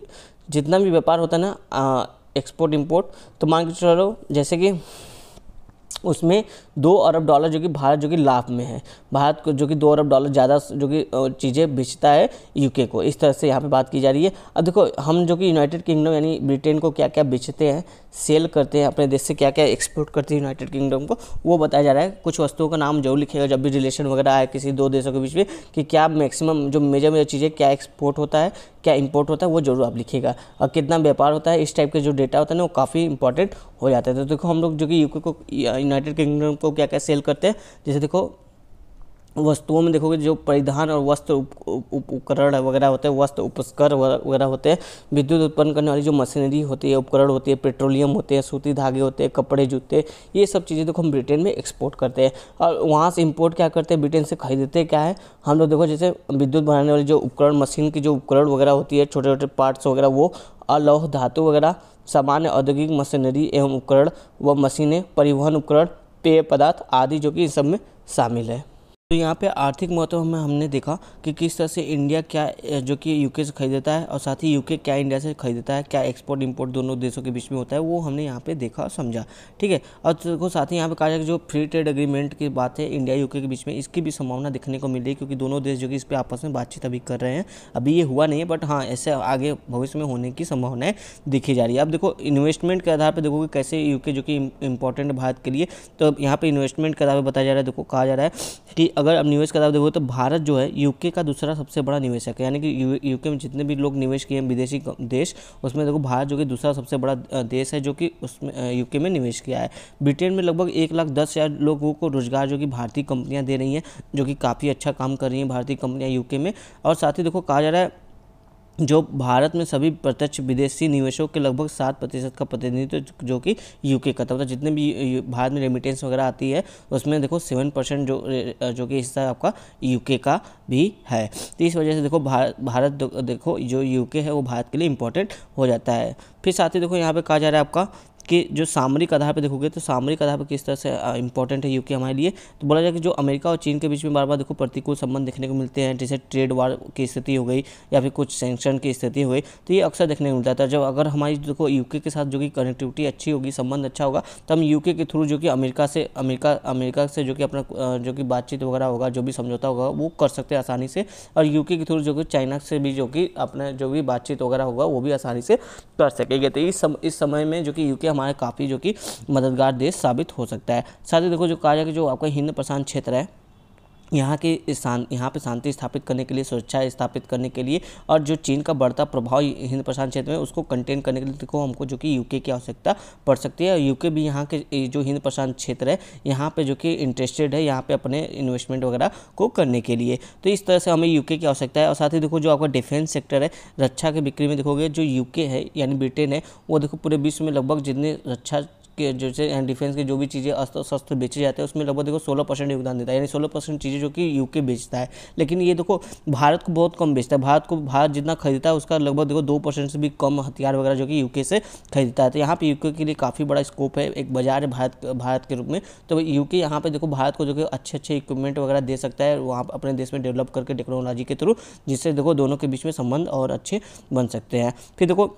जितना भी व्यापार होता है ना एक्सपोर्ट इम्पोर्ट तो मान के चलो जैसे कि उसमें दो अरब डॉलर जो कि भारत जो कि लाभ में है भारत को जो कि दो अरब डॉलर ज़्यादा जो कि चीज़ें बेचता है यूके को इस तरह से यहाँ पे बात की जा रही है अब देखो हम जो कि यूनाइटेड किंगडम यानी ब्रिटेन को क्या क्या बेचते हैं सेल करते हैं अपने देश से क्या क्या एक्सपोर्ट करते हैं यूनाइटेड किंगडम को वो बताया जा रहा है कुछ वस्तुओं का नाम जरूर लिखेगा जब भी रिलेशन वगैरह आए किसी दो देशों के बीच में कि क्या मैक्सिमम जो मेजर मेजर चीज़ें क्या एक्सपोर्ट होता है क्या इम्पोर्ट होता है वो जरूर आप लिखिएगा और कितना व्यापार होता है इस टाइप के जो डेटा होता है ना वो काफ़ी इंपॉर्टेंट हो जाता है तो देखो हम लोग जो कि यूके को यूनाइटेड किंगडम को क्या क्या सेल करते हैं जैसे देखो वस्तुओं में देखोगे जो परिधान और वस्त्र उपकरण वगैरह होते हैं वस्त्र उपस्कर वगैरह होते हैं विद्युत उत्पन्न करने वाली जो मशीनरी होती है उपकरण होती है पेट्रोलियम होते हैं सूती धागे होते हैं कपड़े जूते ये सब चीज़ें देखो हम ब्रिटेन में एक्सपोर्ट करते हैं और वहाँ से इम्पोर्ट क्या करते हैं ब्रिटेन से खरीदते क्या है हम लोग देखो जैसे विद्युत बनाने वाली जो उपकरण मशीन की जो उपकरण वगैरह होती है छोटे छोटे पार्ट्स वगैरह वो अलौह धातु वगैरह सामान्य औद्योगिक मशीनरी एवं उपकरण व मशीनें परिवहन उपकरण पेय पदार्थ आदि जो कि इन सब में शामिल है तो यहाँ पे आर्थिक महत्व में हमने देखा कि किस तरह से इंडिया क्या जो कि यूके से खरीदता है और साथ ही यूके क्या इंडिया से खरीदता है क्या एक्सपोर्ट इंपोर्ट दोनों देशों के बीच में होता है वो हमने यहाँ पे देखा समझा ठीक है और देखो तो साथ ही यहाँ पे कहा जाए जो फ्री ट्रेड एग्रीमेंट की बात है इंडिया यूके के बीच में इसकी भी संभावना देखने को मिल रही है क्योंकि दोनों देश जो कि इस पर आपस में बातचीत अभी कर रहे हैं अभी ये हुआ नहीं है बट हाँ ऐसे आगे भविष्य में होने की संभावनाएं देखी जा रही है अब देखो इन्वेस्टमेंट के आधार पर देखो कि कैसे यूके जो कि इंपॉर्टेंट भारत के लिए तो यहाँ पर इन्वेस्टमेंट के आधार पर बताया जा रहा है देखो कहा जा रहा है कि अगर अब निवेश का देखो तो भारत जो है यूके का दूसरा सबसे बड़ा निवेशक है यानी कि यूके में जितने भी लोग निवेश किए हैं विदेशी देश उसमें देखो भारत जो कि दूसरा सबसे बड़ा देश है जो कि उसमें यूके में निवेश किया है ब्रिटेन में लगभग एक लाख दस हज़ार लोगों को रोजगार जो कि भारतीय कंपनियाँ दे रही हैं जो कि काफ़ी अच्छा काम कर रही हैं भारतीय कंपनियाँ यूके में और साथ ही देखो कहा जा रहा है जो भारत में सभी प्रत्यक्ष विदेशी निवेशों के लगभग सात प्रतिशत का प्रतिनिधित्व जो कि यूके का था मतलब जितने भी भारत में रेमिटेंस वगैरह आती है उसमें देखो सेवन परसेंट जो जो कि हिस्सा आपका यूके का भी है तो इस वजह से देखो भारत भारत देखो जो यूके है वो भारत के लिए इम्पोर्टेंट हो जाता है फिर साथ ही देखो यहाँ पर कहा जा रहा है आपका कि जो सामरिक आधार पर देखोगे तो सामरिक आधार पर किस तरह से इंपॉर्टेंट है यूके हमारे लिए तो बोला जाए कि जो अमेरिका और चीन के बीच में बार बार देखो प्रतिकूल संबंध देखने को मिलते हैं जैसे ट्रेड वार की स्थिति हो गई या फिर कुछ सेंक्शन की स्थिति हो गई तो ये अक्सर देखने को मिलता है तो जब अगर हमारी देखो यूके के साथ जो कि कनेक्टिविटी अच्छी होगी संबंध अच्छा होगा तो हम यूके के थ्रू जो कि अमेरिका से अमेरिका अमेरिका से जो कि अपना जो कि बातचीत वगैरह होगा जो भी समझौता होगा वो कर सकते हैं आसानी से और यूके के थ्रू जो कि चाइना से भी जो कि अपना जो भी बातचीत वगैरह होगा वो भी आसानी से कर सकेंगे तो इस इस समय में जो कि यूके हमारे काफ़ी जो कि मददगार देश साबित हो सकता है साथ ही देखो जो कार्य जो आपका हिंद प्रशांत क्षेत्र है यहाँ के शांत यहाँ पे शांति स्थापित करने के लिए सुरक्षा स्थापित करने के लिए और जो चीन का बढ़ता प्रभाव हिंद प्रशांत क्षेत्र में उसको कंटेन करने के लिए देखो हमको जो कि यूके की आवश्यकता पड़ सकती है और यूके भी यहाँ के जो हिंद प्रशांत क्षेत्र है यहाँ पे जो कि इंटरेस्टेड है यहाँ पे अपने इन्वेस्टमेंट वगैरह को करने के लिए तो इस तरह से हमें यूके की आवश्यकता है और साथ ही देखो जो आपका डिफेंस सेक्टर है रक्षा की बिक्री में देखोगे जो यूके है यानी ब्रिटेन है वो देखो पूरे विश्व में लगभग जितने रक्षा के जैसे डिफेंस के जो भी चीज़ें अस्त्र शस्त्र बेचे जाते हैं उसमें लगभग देखो सोलह परसेंट योगदान देता है यानी सोलह परसेंट चीज़ें जो कि यूके बेचता है लेकिन ये देखो भारत को बहुत कम बेचता है भारत को भारत जितना खरीदता है उसका लगभग देखो दो परसेंट से भी कम हथियार वगैरह जो कि यूके से खरीदता है तो यहाँ पर यूके के लिए काफ़ी बड़ा स्कोप है एक बाजार है भारत भारत के रूप में तो यूके यहाँ पर देखो भारत को जो कि अच्छे अच्छे इक्विपमेंट वगैरह दे सकता है वहाँ अपने देश में डेवलप करके टेक्नोलॉजी के थ्रू जिससे देखो दोनों के बीच में संबंध और अच्छे बन सकते हैं फिर देखो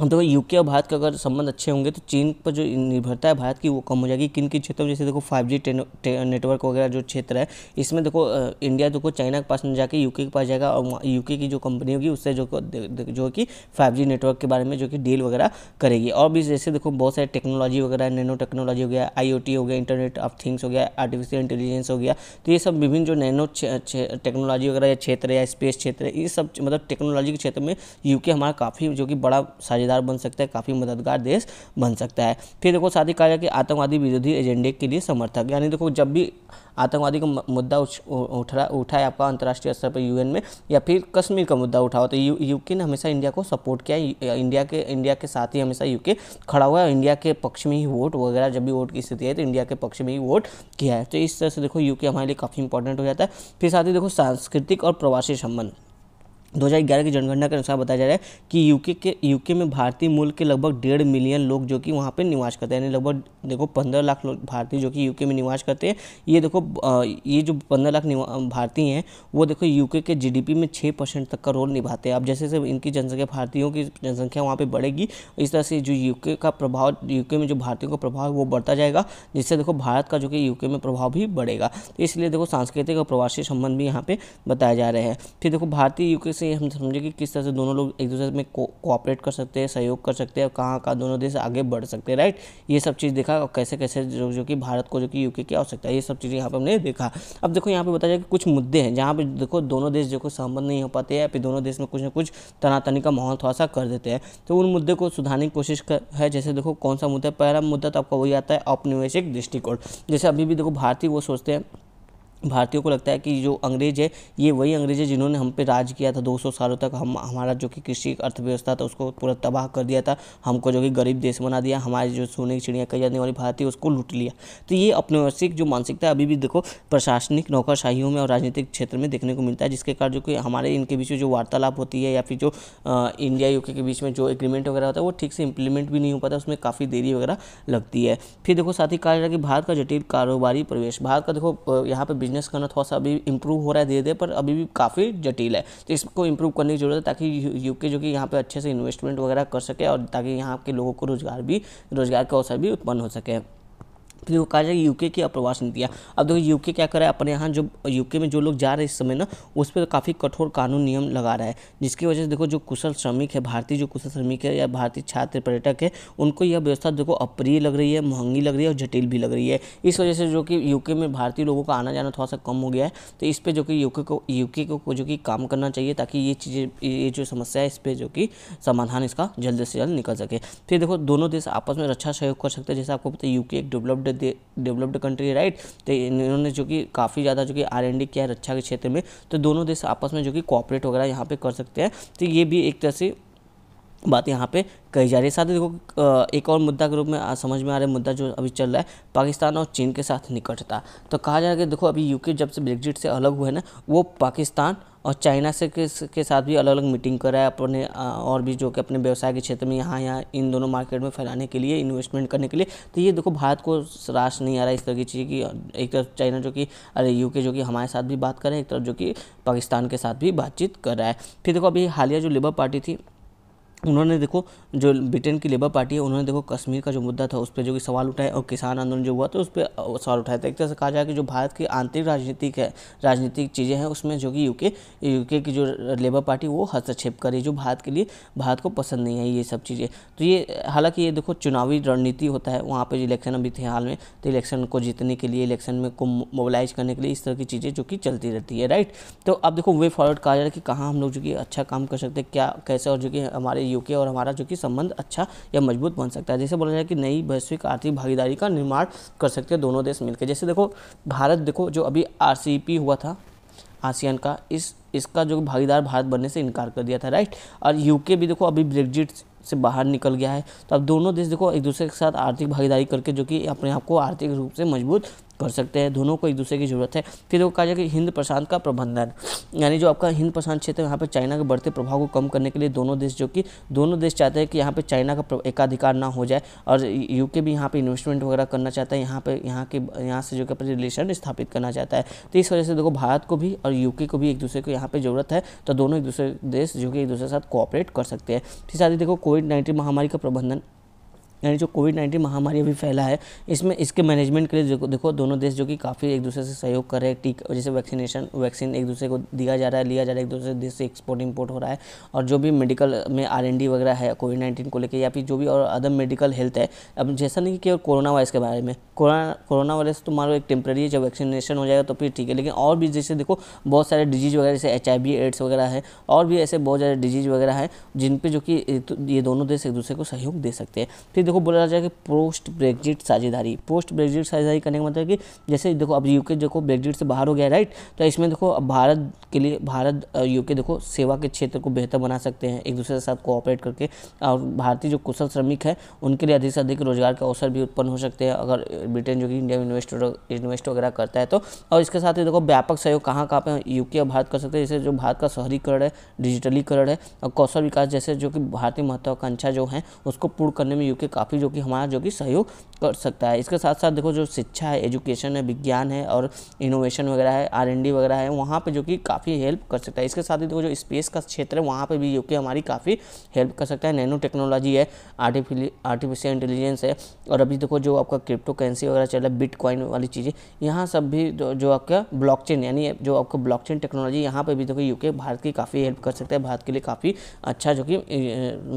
हम देखो यूके और भारत का अगर संबंध अच्छे होंगे तो चीन पर जो निर्भरता है भारत की वो कम हो जाएगी किन किन क्षेत्रों में जैसे देखो फाइव जी नेटवर्क वगैरह जो क्षेत्र है इसमें देखो इंडिया देखो चाइना के पास नहीं जाके यूके के पास जाएगा और यूके की जो कंपनी होगी उससे जो जो कि फाइव जी नेटवर्क के बारे में जो कि डील वगैरह करेगी और भी जैसे देखो बहुत सारे टेक्नोलॉजी वगैरह नैनो टेक्नोलॉजी हो गया आई हो गया इंटरनेट ऑफ थिंग्स हो गया आर्टिफिशियल इंटेलिजेंस हो गया तो ये सब विभिन्न जो नैनो टेक्नोलॉजी वगैरह या क्षेत्र या स्पेस क्षेत्र ये सब मतलब टेक्नोलॉजी के क्षेत्र में यूके हमारा काफ़ी जो कि बड़ा साझा साझेदार बन सकता है काफ़ी मददगार देश बन सकता है फिर देखो साथ ही कहा जाए कि आतंकवादी विरोधी एजेंडे के लिए समर्थक यानी देखो जब भी आतंकवादी का मुद्दा उठ रहा उठा आपका अंतर्राष्ट्रीय स्तर पर यूएन में या फिर कश्मीर का मुद्दा उठा हो तो यू यूके ने हमेशा इंडिया को सपोर्ट किया इंडिया के इंडिया के साथ ही हमेशा यूके खड़ा हुआ है इंडिया के पक्ष में ही वोट वगैरह जब भी वोट की स्थिति है तो इंडिया के पक्ष में ही वोट किया है तो इस तरह से देखो यूके हमारे लिए काफ़ी इंपॉर्टेंट हो जाता है फिर साथ ही देखो सांस्कृतिक और प्रवासी संबंध 2011 की जनगणना के अनुसार बताया जा रहा है कि यूके के यूके में भारतीय मूल के लगभग डेढ़ मिलियन लोग जो कि वहाँ पे निवास करते हैं यानी लगभग देखो पंद्रह लाख लोग भारतीय जो कि यूके में निवास करते हैं ये देखो ये जो पंद्रह लाख भारतीय हैं वो देखो यूके के जीडीपी में छः परसेंट तक का रोल निभाते हैं अब जैसे जैसे इनकी जनसंख्या भारतीयों की जनसंख्या वहाँ पर बढ़ेगी इस तरह से जो यूके का प्रभाव यूके में जो भारतीयों का प्रभाव वो बढ़ता जाएगा जिससे देखो भारत का जो कि यूके में प्रभाव भी बढ़ेगा तो इसलिए देखो सांस्कृतिक और प्रवासी संबंध भी यहाँ पर बताया जा रहे हैं फिर देखो भारतीय यूके से से हम समझे कि किस तरह से दोनों लोग एक दूसरे में कोऑपरेट कर सकते हैं सहयोग कर सकते हैं और कहाँ कहाँ दोनों देश आगे बढ़ सकते हैं राइट ये सब चीज़ देखा और कैसे कैसे जो जो कि भारत को जो कि यूके की आवश्यकता है ये सब चीज़ें यहाँ पर हमने देखा अब देखो यहाँ पर बताया जाए कि कुछ मुद्दे हैं जहाँ पर देखो दोनों देश जो सहमत नहीं हो पाते हैं फिर दोनों देश में कुछ ना कुछ तनातनी का माहौल थोड़ा सा कर देते हैं तो उन मुद्दे को सुधारने की कोशिश है जैसे देखो कौन सा मुद्दा पहला मुद्दा तो आपका वही आता है औपनिवेशिक दृष्टिकोण जैसे अभी भी देखो भारतीय वो सोचते हैं भारतीयों को लगता है कि जो अंग्रेज़ है ये वही अंग्रेज़ है जिन्होंने हम पे राज किया था 200 सालों तक हम हमारा जो कि कृषि अर्थव्यवस्था था उसको पूरा तबाह कर दिया था हमको जो कि गरीब देश बना दिया हमारे जो सोने की चिड़िया कही जाने वाली भारतीय उसको लूट लिया तो ये अपने अपनवसिक जो मानसिकता अभी भी देखो प्रशासनिक नौकरशाहियों में और राजनीतिक क्षेत्र में देखने को मिलता है जिसके कारण जो कि हमारे इनके बीच में जो वार्तालाप होती है या फिर जो इंडिया यूके के बीच में जो एग्रीमेंट वगैरह होता है वो ठीक से इंप्लीमेंट भी नहीं हो पाता उसमें काफ़ी देरी वगैरह लगती है फिर देखो साथ ही कहा जा रहा है कि भारत का जटिल कारोबारी प्रवेश भारत का देखो यहाँ पर बिजनेस करना थोड़ा सा अभी इम्प्रूव हो रहा है धीरे धीरे पर अभी भी काफ़ी जटिल है तो इसको इम्प्रूव करने की जरूरत है ताकि यूके जो कि यहाँ पर अच्छे से इन्वेस्टमेंट वगैरह कर सके और ताकि यहाँ के लोगों को रोज़गार भी रोज़गार के अवसर भी उत्पन्न हो सके फिर वो कहा जाए यूके की अप्रवास नीतियाँ अब देखो यूके क्या कर रहा है अपने यहाँ जो यूके में जो लोग जा रहे हैं इस समय ना उस पर काफ़ी कठोर कानून नियम लगा रहा है जिसकी वजह से देखो जो कुशल श्रमिक है भारतीय जो कुशल श्रमिक है या भारतीय छात्र पर्यटक है उनको यह व्यवस्था देखो अप्रिय लग रही है महंगी लग रही है और जटिल भी लग रही है इस वजह से जो कि यूके में भारतीय लोगों का आना जाना थोड़ा सा कम हो गया है तो इस पर जो कि यूके को यूके को जो कि काम करना चाहिए ताकि ये चीज़ें ये जो समस्या है इस पर जो कि समाधान इसका जल्द से जल्द निकल सके फिर देखो दोनों देश आपस में रक्षा सहयोग कर सकते हैं जैसे आपको पता है यूके एक developed developed developed country right तो इन्होंने जो कि काफ़ी ज़्यादा जो कि आर एंड डी किया है रक्षा के क्षेत्र में तो दोनों देश आपस में जो कि कॉपरेट वगैरह यहाँ पर कर सकते हैं तो ये भी एक तरह से बात यहाँ पे कही जा रही है साथ ही देखो एक और मुद्दा के रूप में समझ में आ रहा है मुद्दा जो अभी चल रहा है पाकिस्तान और चीन के साथ निकटता तो कहा जा रहा है कि देखो अभी यूके जब से ब्रेग्जिट से अलग हुए ना वो पाकिस्तान और चाइना से किस के साथ भी अलग अलग मीटिंग है अपने और भी जो कि अपने व्यवसाय के क्षेत्र में यहाँ यहाँ इन दोनों मार्केट में फैलाने के लिए इन्वेस्टमेंट करने के लिए तो ये देखो भारत को राश नहीं आ रहा इस तरह की चीज़ की एक तरफ चाइना जो कि अरे यूके जो कि हमारे साथ भी बात कर रहे हैं एक तरफ जो कि पाकिस्तान के साथ भी बातचीत कर रहा है फिर देखो अभी हालिया जो लेबर पार्टी थी उन्होंने देखो जो ब्रिटेन की लेबर पार्टी है उन्होंने देखो कश्मीर का जो मुद्दा था उस पर जो कि सवाल उठाए और किसान आंदोलन जो हुआ था उस पर सवाल उठाया था एक तरह से कहा जाए कि जो भारत की आंतरिक राजनीतिक है राजनीतिक चीज़ें हैं उसमें जो कि यूके यूके की जो लेबर पार्टी वो हस्तक्षेप करे जो भारत के लिए भारत को पसंद नहीं है ये सब चीज़ें तो ये हालांकि ये देखो चुनावी रणनीति होता है वहाँ पर इलेक्शन अभी थे हाल में तो इलेक्शन को जीतने के लिए इलेक्शन में को मोबिलाइज करने के लिए इस तरह की चीज़ें जो कि चलती रहती है राइट तो अब देखो वे फॉरवर्ड कहा जा रहा है कि कहाँ हम लोग जो कि अच्छा काम कर सकते हैं क्या कैसे और जो कि हमारे यूके और हमारा जो कि संबंध अच्छा या मजबूत बन सकता है जैसे बोला जाए कि नई वैश्विक आर्थिक भागीदारी का निर्माण कर सकते हैं दोनों देश मिलकर जैसे देखो भारत देखो जो अभी आर हुआ था आसियान का इस इसका जो भागीदार भारत बनने से इनकार कर दिया था राइट और यूके भी देखो अभी ब्रेग्जिट से बाहर निकल गया है तो अब दोनों देश देखो एक दूसरे के साथ आर्थिक भागीदारी करके जो कि अपने आप को आर्थिक रूप से मजबूत कर सकते हैं दोनों को एक दूसरे की ज़रूरत है फिर वो कहा जाए कि हिंद प्रशांत का प्रबंधन यानी जो आपका हिंद प्रशांत क्षेत्र है यहाँ पर चाइना के बढ़ते प्रभाव को कम करने के लिए दोनों देश जो कि दोनों देश चाहते हैं कि यहाँ पर चाइना का एकाधिकार ना हो जाए और यूके भी यहाँ पर इन्वेस्टमेंट वगैरह करना चाहता है यहाँ पर यहाँ के यहाँ से जो कि रिलेशन स्थापित करना चाहता है तो इस वजह से देखो भारत को भी और यूके को भी एक दूसरे को यहाँ पर ज़रूरत है तो दोनों एक दूसरे देश जो कि एक दूसरे के साथ कोऑपरेट कर सकते हैं फिर साथ ही देखो कोविड नाइन्टीन महामारी का प्रबंधन यानी जो कोविड नाइन्टीन महामारी अभी फैला है इसमें इसके मैनेजमेंट के लिए देखो दोनों देश जो कि काफ़ी एक दूसरे से सहयोग कर रहे हैं टीका जैसे वैक्सीनेशन वैक्सीन एक दूसरे को दिया जा रहा है लिया जा रहा है एक दूसरे देश से एक्सपोर्ट इम्पोर्ट हो रहा है और जो भी मेडिकल में आर वगैरह है कोविड नाइन्टीन को लेकर या फिर जो भी और अदर मेडिकल हेल्थ है अब जैसा नहीं कि कोरोना वायरस के बारे में कोरोना वायरस तो मान लो एक टेम्प्रेरी है जब वैक्सीनेशन हो जाएगा तो फिर ठीक है लेकिन और भी जैसे देखो बहुत सारे डिजीज़ वगैरह जैसे एच एड्स वगैरह है और भी ऐसे बहुत सारे डिजीज़ वगैरह हैं जिन पर जो कि तो, ये दोनों देश एक दूसरे को सहयोग दे सकते हैं फिर देखो को बोला जाएगा कि पोस्ट ब्रेग्जिट साझेदारी पोस्ट ब्रेग्जिट साझेदारी करने का मतलब कि जैसे देखो अब यूके देखो ब्रेग्जिट से बाहर हो गया राइट तो इसमें देखो अब भारत के लिए भारत यूके देखो सेवा के क्षेत्र को बेहतर बना सकते हैं एक दूसरे के साथ कोऑपरेट करके और भारतीय जो कुशल श्रमिक है उनके लिए अधिक से अधिक रोजगार के अवसर भी उत्पन्न हो सकते हैं अगर ब्रिटेन जो कि इंडिया में इन्वेस्ट इन्वेस्ट वगैरह करता है तो और इसके साथ ही देखो व्यापक सहयोग कहाँ कहाँ पर यूके और भारत कर सकते हैं जैसे जो भारत का शहरीकरण है डिजिटलीकरण है और कौशल विकास जैसे जो कि भारतीय महत्वाकांक्षा जो है उसको पूर्ण करने में यूके काफ़ी जो कि हमारा जो कि सहयोग कर सकता है इसके साथ साथ देखो जो शिक्षा है एजुकेशन है विज्ञान है और इनोवेशन वगैरह है आर वगैरह है वहाँ पर जो कि काफ़ी हेल्प कर सकता है इसके साथ ही देखो जो स्पेस का क्षेत्र है वहाँ पर भी जो कि हमारी काफ़ी हेल्प कर सकता है नैनो टेक्नोलॉजी है आर्टिफिली आर्टिफिशियल इंटेलिजेंस है और अभी देखो जो आपका क्रिप्टो करेंसी वगैरह चल रहा है बिटकॉइन वाली चीज़ें यहाँ सब भी जो आपका ब्लॉकचेन यानी जो आपका ब्लॉकचेन टेक्नोलॉजी यहाँ पर भी देखो यूके भारत की काफ़ी हेल्प कर सकता है भारत के लिए काफ़ी अच्छा जो कि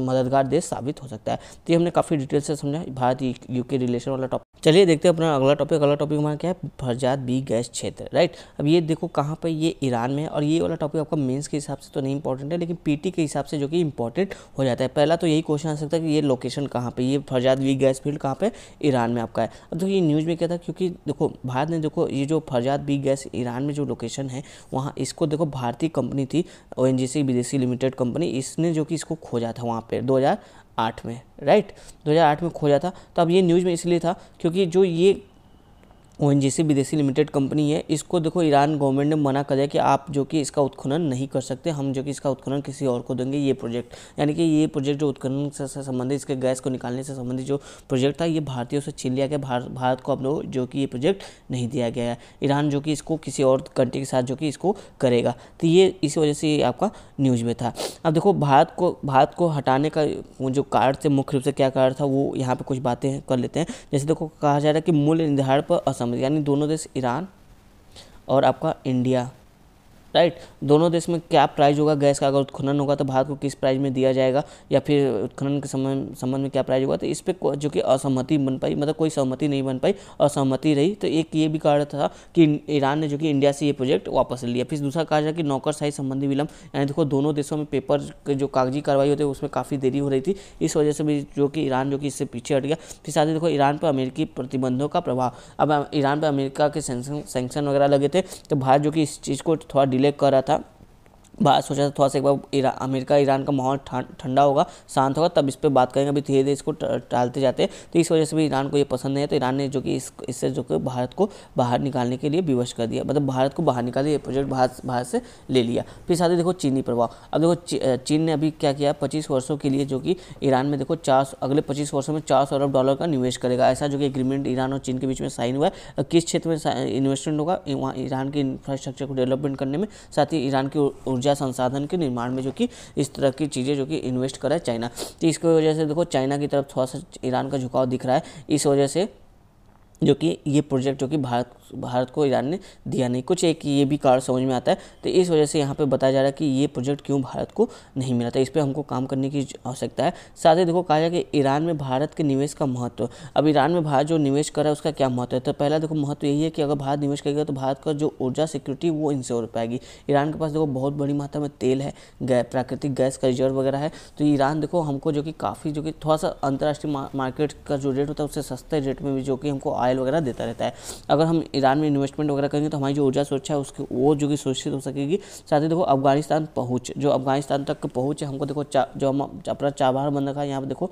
मददगार देश साबित हो सकता है तो ये हमने काफ़ी डिटेल से समझा भारत यूके रिलेशन वाला टॉपिक चलिए देखते हैं अपना अगला टॉपिक अगला टॉपिक हमारा क्या है फरजात बी गैस क्षेत्र राइट अब ये देखो कहाँ पर ये ईरान में है और ये वाला टॉपिक आपका मेंस के हिसाब से तो नहीं इंपॉर्टेंट है लेकिन पीटी के हिसाब से जो कि इंपॉर्टेंट हो जाता है पहला तो यही क्वेश्चन आ सकता है कि ये लोकेशन कहाँ पर ये फरजात बी गैस फील्ड कहाँ पर ईरान में आपका है अब देखो ये न्यूज़ में क्या था क्योंकि देखो भारत ने देखो ये जो फरजात बी गैस ईरान में जो लोकेशन है वहाँ इसको देखो भारतीय कंपनी थी ओ विदेशी लिमिटेड कंपनी इसने जो कि इसको खोजा था वहाँ पर दो 2008 में राइट 2008 में खोजा था तो अब ये न्यूज़ में इसलिए था क्योंकि जो ये ओ विदेशी लिमिटेड कंपनी है इसको देखो ईरान गवर्नमेंट ने मना कर दिया कि आप जो कि इसका उत्खनन नहीं कर सकते हम जो कि इसका उत्खनन किसी और को देंगे ये प्रोजेक्ट यानी कि ये प्रोजेक्ट जो उत्खनन से संबंधित इसके गैस को निकालने से संबंधित जो प्रोजेक्ट था ये भारतीयों से छीन लिया गया भारत भारत को अब लोग जो कि ये प्रोजेक्ट नहीं दिया गया है ईरान जो कि इसको किसी और कंट्री के साथ जो कि इसको करेगा तो ये इसी वजह से आपका न्यूज़ में था अब देखो भारत को भारत को हटाने का जो कार्ड थे मुख्य रूप से क्या कार्ड था वो यहाँ पर कुछ बातें कर लेते हैं जैसे देखो कहा जा रहा है कि मूल्य निर्धारण पर असम यानी दोनों देश ईरान और आपका इंडिया राइट दोनों देश में क्या प्राइस होगा गैस का अगर उत्खनन होगा तो भारत को किस प्राइज में दिया जाएगा या फिर उत्खनन के संबंध संबंध में क्या प्राइस होगा तो इस पर जो कि असहमति बन पाई मतलब कोई सहमति नहीं बन पाई असहमति रही तो एक ये भी कारण था कि ईरान ने जो कि इंडिया से ये प्रोजेक्ट वापस लिया फिर दूसरा कारण था कि नौकरशाही संबंधी विलंब यानी देखो दोनों देशों में पेपर जो कागजी कार्रवाई होती है उसमें काफ़ी देरी हो रही थी इस वजह से भी जो कि ईरान जो कि इससे पीछे हट गया फिर साथ ही देखो ईरान पर अमेरिकी प्रतिबंधों का प्रभाव अब ईरान पर अमेरिका के सेंक्शन वगैरह लगे थे तो भारत जो कि इस चीज़ को थोड़ा रिलेट कर रहा था बात सोचा था थोड़ा सा एक बार इरा, अमेरिका ईरान का माहौल ठंडा होगा शांत होगा तब इस पर बात करेंगे अभी धीरे धीरे इसको टालते जाते हैं तो इस वजह से भी ईरान को ये पसंद नहीं है तो ईरान ने जो कि इस इससे जो कि भारत को बाहर निकालने के लिए विवश कर दिया मतलब भारत को बाहर निकाल दिया ये प्रोजेक्ट भारत भारत से ले लिया फिर साथ ही देखो चीनी प्रभाव अब देखो चीन ने अभी क्या किया पच्चीस वर्षों के लिए जो कि ईरान में देखो चार अगले पच्चीस वर्षों में चार अरब डॉलर का निवेश करेगा ऐसा जो कि एग्रीमेंट ईरान और चीन के बीच में साइन हुआ है किस क्षेत्र में इन्वेस्टमेंट होगा वहाँ ईरान के इंफ्रास्ट्रक्चर को डेवलपमेंट करने में साथ ही ईरान की ऊर्जा ऊर्जा संसाधन के निर्माण में जो कि इस तरह की चीज़ें जो कि इन्वेस्ट करे है चाइना तो इसकी वजह से देखो चाइना की तरफ थोड़ा सा ईरान का झुकाव दिख रहा है इस वजह से जो कि ये प्रोजेक्ट जो कि भारत भारत को ईरान ने दिया नहीं कुछ एक ये भी कारण समझ में आता है तो इस वजह से यहाँ पे बताया जा रहा है कि ये प्रोजेक्ट क्यों भारत को नहीं मिला था इस पर हमको काम करने की आवश्यकता है साथ ही देखो कहा जाए कि ईरान में भारत के निवेश का महत्व अब ईरान में भारत जो निवेश कर रहा है उसका क्या महत्व है तो पहला देखो महत्व यही है कि अगर भारत निवेश करेगा तो भारत का जो ऊर्जा सिक्योरिटी वो इंश्योर हो पाएगी ईरान के पास देखो बहुत बड़ी मात्रा में तेल है प्राकृतिक गैस का रिजर्व वगैरह है तो ईरान देखो हमको जो कि काफ़ी जो कि थोड़ा सा अंतर्राष्ट्रीय मार्केट का जो रेट होता है उससे सस्ते रेट में भी जो कि हमको आया ऑयल वगैरह देता रहता है अगर हम ईरान में इन्वेस्टमेंट वगैरह करेंगे तो हमारी जो ऊर्जा सुरक्षा है उसकी वो जो कि सुरक्षित हो सकेगी साथ ही देखो अफगानिस्तान पहुँच जो अफगानिस्तान तक पहुँच हमको देखो जो हम अपना चाबहार बंदर का यहाँ पर देखो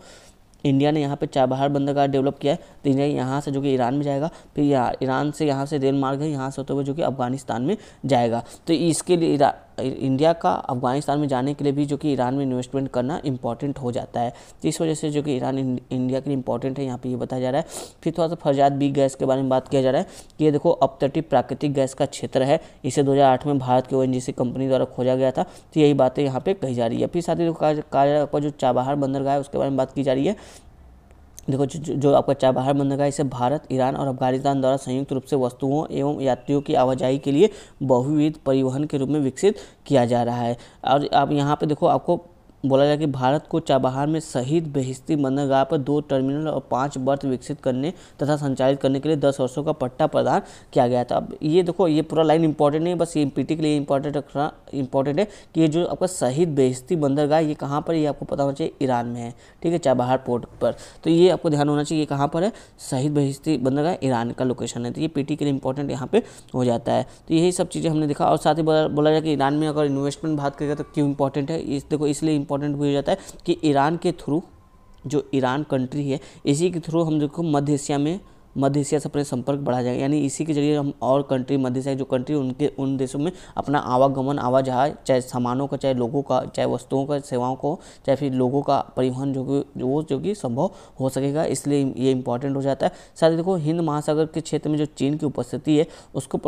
इंडिया ने यहाँ पे चाबहार बंदरगाह डेवलप किया है तो इंडिया यहाँ से जो कि ईरान में जाएगा फिर यहाँ ईरान से यहाँ से रेल मार्ग है यहाँ से होते हुए जो कि अफगानिस्तान में जाएगा तो इसके लिए इंडिया का अफगानिस्तान में जाने के लिए भी जो कि ईरान में इन्वेस्टमेंट करना इंपॉर्टेंट हो जाता है तो इस वजह से जो कि ईरान इंडिया के लिए इंपॉर्टेंट है यहाँ पर ये बताया जा रहा है फिर थोड़ा सा फर्जात बी गैस के बारे में बात किया जा रहा है कि ये देखो अपतटी प्राकृतिक गैस का क्षेत्र है इसे दो में भारत के ओ कंपनी द्वारा खोजा गया था तो यही बातें यहाँ पे कही जा रही है फिर साथ ही काजा का जो चाबहार बंदरगाह है उसके बारे में बात की जा रही है देखो जो, जो आपका चाय बाहर है इसे भारत ईरान और अफगानिस्तान द्वारा संयुक्त रूप से वस्तुओं एवं यात्रियों की आवाजाही के लिए बहुविध परिवहन के रूप में विकसित किया जा रहा है और आप यहाँ पे देखो आपको बोला जाए कि भारत को चाबहार में शहीद बेहिस्ती बंदरगाह पर दो टर्मिनल और पांच बर्थ विकसित करने तथा संचालित करने के लिए दस वर्षों का पट्टा प्रदान किया गया था अब ये देखो ये पूरा लाइन इंपॉर्टेंट नहीं बस ये पीटी के लिए इंपॉर्टेंट रखना इंपॉर्टेंट है कि ये जो आपका शहीद बेहिस्ती बंदरगाह ये कहाँ पर ये आपको पता होना चाहिए ईरान में है ठीक है चाबहार पोर्ट पर तो ये आपको ध्यान होना चाहिए कहाँ पर है शहीद बेहिस्ती बंदरगाह ईरान का लोकेशन है तो ये पी के लिए इंपॉर्टेंट यहाँ पर हो जाता है तो यही सब चीज़ें हमने देखा और साथ ही बोला जाए कि ईरान में अगर इन्वेस्टमेंट बात करेगा तो क्यों इंपॉर्टेंट है इस देखो इसलिए इंपॉर्टेंट भी हो जाता है कि ईरान के थ्रू जो ईरान कंट्री है इसी के थ्रू हम देखो मध्य एशिया में मध्य एशिया से अपने संपर्क बढ़ा जाएगा यानी इसी के जरिए हम और कंट्री मध्य एशिया जो कंट्री उनके उन देशों में अपना आवागमन आवाजहाज चाहे सामानों का चाहे लोगों का चाहे वस्तुओं का सेवाओं को चाहे फिर लोगों का परिवहन जो कि वो जो कि संभव हो सकेगा इसलिए ये इंपॉर्टेंट हो जाता है साथ ही देखो हिंद महासागर के क्षेत्र में जो चीन की उपस्थिति है उसको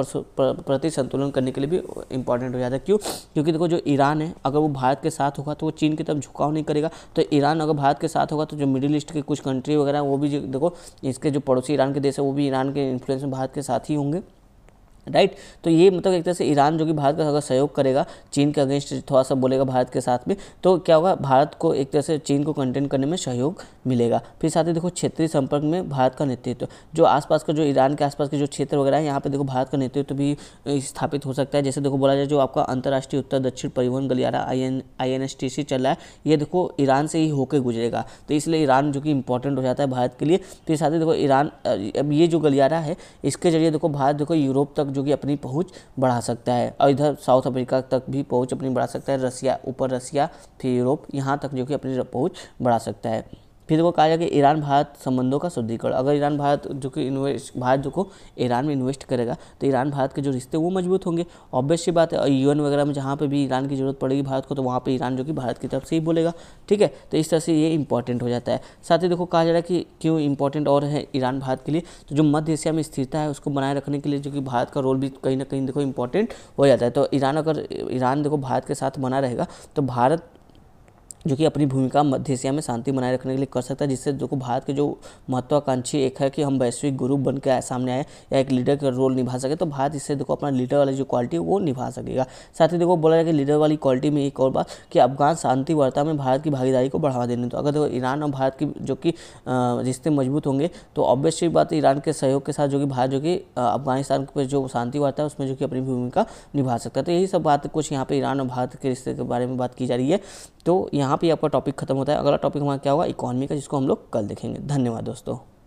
प्रति संतुलन करने के लिए भी इंपॉर्टेंट हो जाता है क्यों क्योंकि देखो जो ईरान है अगर वो भारत के साथ होगा तो वो चीन की तरफ झुकाव नहीं करेगा तो ईरान अगर भारत के साथ होगा तो जो मिडिल ईस्ट के कुछ कंट्री वगैरह वो भी देखो इसके जो पड़ोसी ईरान ईरान के देश है वो भी ईरान के इन्फ्लुएंस में भारत के साथ ही होंगे राइट तो ये मतलब एक तरह से ईरान जो कि भारत का अगर सहयोग करेगा चीन के अगेंस्ट थोड़ा सा बोलेगा भारत के साथ में तो क्या होगा भारत को एक तरह से चीन को कंटेन करने में सहयोग मिलेगा फिर साथ ही देखो क्षेत्रीय संपर्क में भारत का नेतृत्व जो आसपास का जो ईरान के आसपास के जो क्षेत्र वगैरह है यहाँ पर देखो भारत का नेतृत्व भी स्थापित हो सकता है जैसे देखो बोला जाए जो आपका अंतर्राष्ट्रीय उत्तर दक्षिण परिवहन गलियारा I N I N S T C चल रहा है ये देखो ईरान से ही होकर गुजरेगा तो इसलिए ईरान जो कि इंपॉर्टेंट हो जाता है भारत के लिए फिर साथ ही देखो ईरान अब ये जो गलियारा है इसके जरिए देखो भारत देखो यूरोप तक तक जो कि अपनी पहुँच बढ़ा सकता है और इधर साउथ अफ्रीका तक भी पहुँच अपनी बढ़ा सकता है रसिया ऊपर रसिया फिर यूरोप यहाँ तक जो कि अपनी पहुँच बढ़ा सकता है फिर वो कहा जाएगा कि ईरान भारत संबंधों का शुद्धिकरण अगर ईरान भारत जो कि इन्वेस्ट भारत जो को ईरान में इन्वेस्ट करेगा तो ईरान भारत के जो रिश्ते वो मजबूत होंगे ऑब्वियस सी बात है और यूएन वगैरह में जहाँ पर भी ईरान की जरूरत पड़ेगी भारत को तो वहाँ पर ईरान जो कि भारत की तरफ से ही बोलेगा ठीक है तो इस तरह से ये इंपॉर्टेंट हो जाता है साथ ही देखो कहा जा रहा है कि क्यों इंपॉर्टेंट और है ईरान भारत के लिए तो जो मध्य एशिया में स्थिरता है उसको बनाए रखने के लिए जो कि भारत का रोल भी कहीं ना कहीं देखो इंपॉर्टेंट हो जाता है तो ईरान अगर ईरान देखो भारत के साथ बना रहेगा तो भारत जो कि अपनी भूमिका मध्य एशिया में शांति बनाए रखने के लिए कर सकता है जिससे जो को भारत के जो महत्वाकांक्षी एक है कि हम वैश्विक गुरु बन के आए, सामने आए या एक लीडर का रोल निभा सके तो भारत इससे देखो अपना लीडर वाली जो क्वालिटी वो निभा सकेगा साथ ही देखो बोला जाए कि लीडर वाली क्वालिटी में एक और बात कि अफगान शांति वार्ता में भारत की भागीदारी को बढ़ावा देने तो अगर देखो ईरान और भारत की जो कि रिश्ते मजबूत होंगे तो ऑब्वियसली बात ईरान के सहयोग के साथ जो कि भारत जो कि अफगानिस्तान पर जो शांति वार्ता है उसमें जो कि अपनी भूमिका निभा सकता है तो यही सब बात कुछ यहाँ पर ईरान और भारत के रिश्ते के बारे में बात की जा रही है तो यहाँ यहाँ पे आपका टॉपिक खत्म होता है अगला टॉपिक हमारा क्या होगा इकोनॉमी का जिसको हम लोग कल देखेंगे धन्यवाद दोस्तों